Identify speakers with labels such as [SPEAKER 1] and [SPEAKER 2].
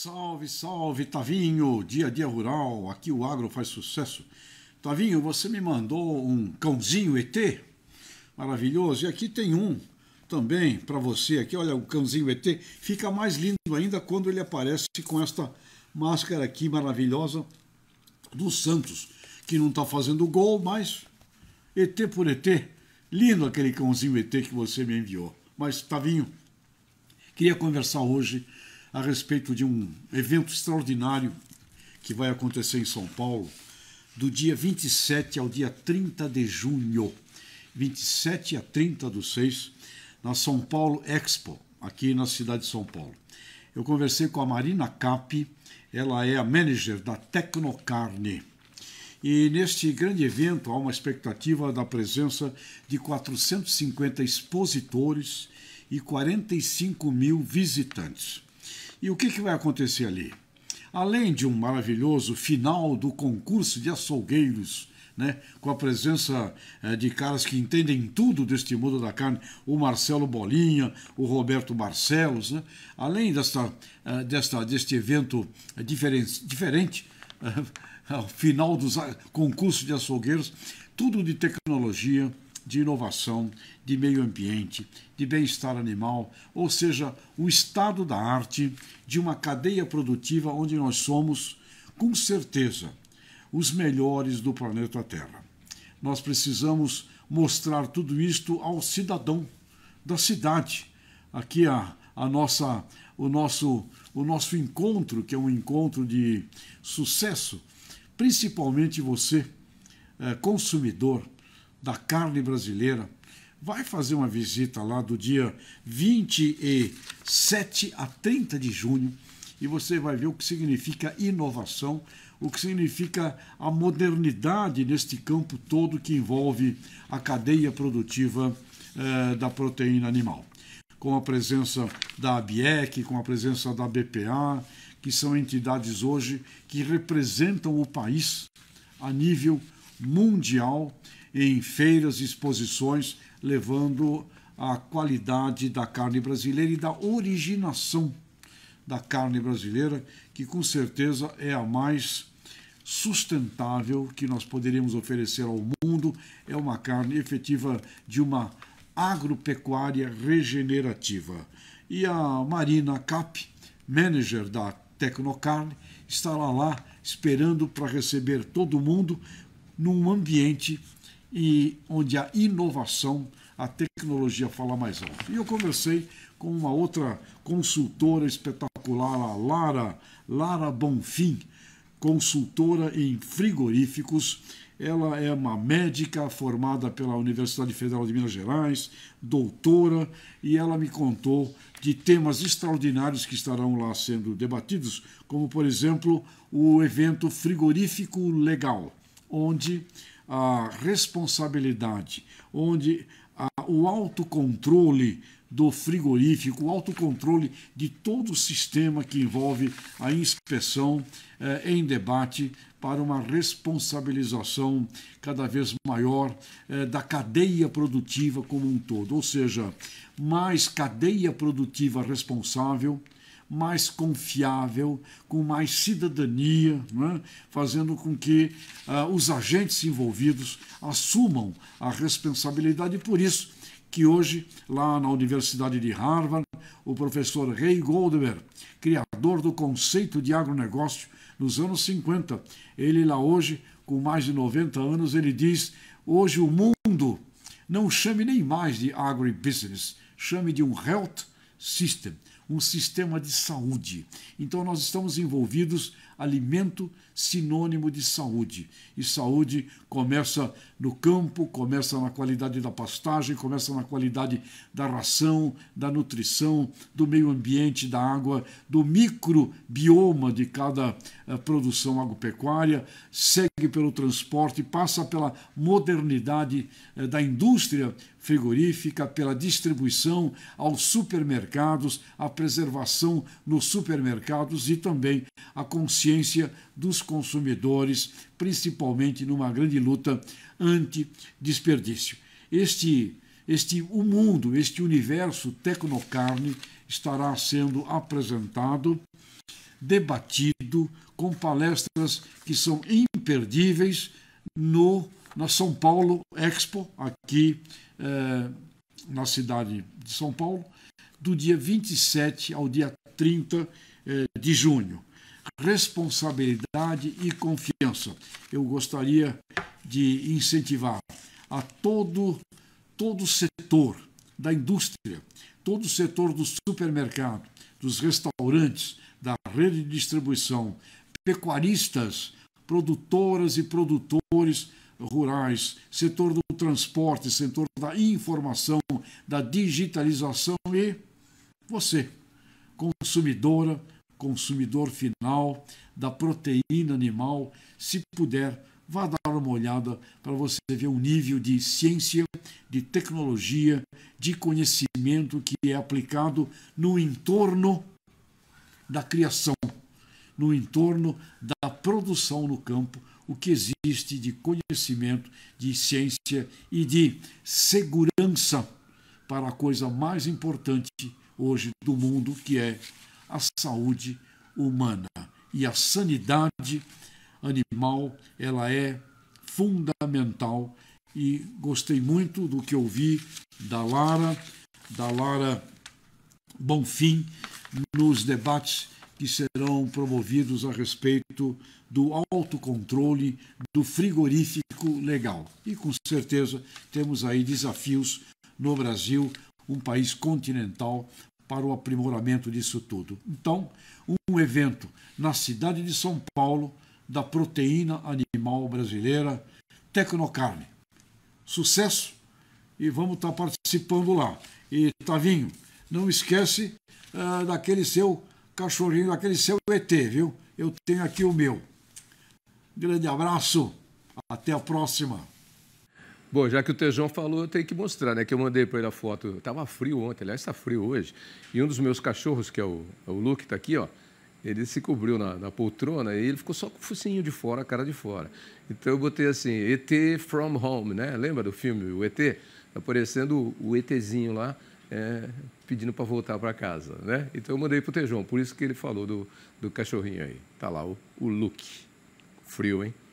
[SPEAKER 1] Salve, salve, Tavinho, dia a dia rural, aqui o agro faz sucesso. Tavinho, você me mandou um cãozinho ET, maravilhoso, e aqui tem um também para você aqui, olha o cãozinho ET, fica mais lindo ainda quando ele aparece com esta máscara aqui maravilhosa do Santos, que não está fazendo gol, mas ET por ET, lindo aquele cãozinho ET que você me enviou. Mas, Tavinho, queria conversar hoje a respeito de um evento extraordinário que vai acontecer em São Paulo do dia 27 ao dia 30 de junho. 27 a 30 do 6, na São Paulo Expo, aqui na cidade de São Paulo. Eu conversei com a Marina Cap, ela é a manager da Tecnocarne. E neste grande evento há uma expectativa da presença de 450 expositores e 45 mil visitantes. E o que, que vai acontecer ali? Além de um maravilhoso final do concurso de açougueiros, né, com a presença eh, de caras que entendem tudo deste mundo da carne, o Marcelo Bolinha, o Roberto Barcelos, né, além desta, eh, desta, deste evento diferente, diferente final dos concursos de açougueiros, tudo de tecnologia, de inovação, de meio ambiente, de bem-estar animal, ou seja, o estado da arte de uma cadeia produtiva onde nós somos, com certeza, os melhores do planeta Terra. Nós precisamos mostrar tudo isto ao cidadão da cidade. Aqui a, a nossa, o, nosso, o nosso encontro, que é um encontro de sucesso, principalmente você, eh, consumidor, da carne brasileira, vai fazer uma visita lá do dia 27 a 30 de junho e você vai ver o que significa inovação, o que significa a modernidade neste campo todo que envolve a cadeia produtiva eh, da proteína animal. Com a presença da ABEC, com a presença da BPA, que são entidades hoje que representam o país a nível mundial em feiras, exposições, levando a qualidade da carne brasileira e da originação da carne brasileira, que com certeza é a mais sustentável que nós poderíamos oferecer ao mundo. É uma carne efetiva de uma agropecuária regenerativa. E a Marina Cap, manager da Tecnocarne, estará lá esperando para receber todo mundo num ambiente e onde a inovação, a tecnologia fala mais alto. E eu conversei com uma outra consultora espetacular, a Lara, Lara Bonfim, consultora em frigoríficos. Ela é uma médica formada pela Universidade Federal de Minas Gerais, doutora, e ela me contou de temas extraordinários que estarão lá sendo debatidos, como, por exemplo, o evento Frigorífico Legal, onde a responsabilidade, onde a, o autocontrole do frigorífico, o autocontrole de todo o sistema que envolve a inspeção eh, em debate para uma responsabilização cada vez maior eh, da cadeia produtiva como um todo. Ou seja, mais cadeia produtiva responsável, mais confiável, com mais cidadania, né? fazendo com que uh, os agentes envolvidos assumam a responsabilidade. E por isso que hoje, lá na Universidade de Harvard, o professor Ray Goldberg, criador do conceito de agronegócio nos anos 50, ele lá hoje, com mais de 90 anos, ele diz: hoje o mundo não chame nem mais de agribusiness, chame de um health system um sistema de saúde. Então, nós estamos envolvidos, alimento sinônimo de saúde. E saúde começa no campo, começa na qualidade da pastagem, começa na qualidade da ração, da nutrição, do meio ambiente, da água, do microbioma de cada uh, produção agropecuária, segue pelo transporte, passa pela modernidade uh, da indústria frigorífica, pela distribuição aos supermercados, a preservação nos supermercados e também a consciência dos consumidores, principalmente numa grande luta anti-desperdício. Este, este o mundo, este universo tecnocarne estará sendo apresentado, debatido com palestras que são imperdíveis no na São Paulo Expo, aqui eh, na cidade de São Paulo, do dia 27 ao dia 30 eh, de junho. Responsabilidade e confiança. Eu gostaria de incentivar a todo todo o setor da indústria, todo o setor do supermercado, dos restaurantes, da rede de distribuição, pecuaristas, produtoras e produtores, rurais, setor do transporte, setor da informação, da digitalização e você, consumidora, consumidor final da proteína animal, se puder, vá dar uma olhada para você ver um nível de ciência, de tecnologia, de conhecimento que é aplicado no entorno da criação, no entorno da produção no campo o que existe de conhecimento, de ciência e de segurança para a coisa mais importante hoje do mundo, que é a saúde humana. E a sanidade animal, ela é fundamental e gostei muito do que ouvi da Lara, da Lara Bonfim, nos debates que serão promovidos a respeito respeito do autocontrole do frigorífico legal. E com certeza temos aí desafios no Brasil, um país continental, para o aprimoramento disso tudo. Então, um evento na cidade de São Paulo da proteína animal brasileira Tecnocarne. Sucesso e vamos estar participando lá. E Tavinho, não esquece uh, daquele seu cachorrinho, daquele seu ET, viu? eu tenho aqui o meu. Grande abraço, até a próxima. Bom, já que o Tejão falou, eu tenho que mostrar, né? Que eu mandei para ele a foto. Tava frio ontem, aliás, está frio hoje. E um dos meus cachorros, que é o, é o Luke, está aqui, ó. Ele se cobriu na, na, poltrona e ele ficou só com o focinho de fora, a cara de fora. Então eu botei assim, ET from home, né? Lembra do filme, o ET? Aparecendo o ETzinho lá é, pedindo para voltar para casa, né? Então eu mandei para o Tejão, por isso que ele falou do, do cachorrinho aí. Tá lá o, o look. Frio, hein?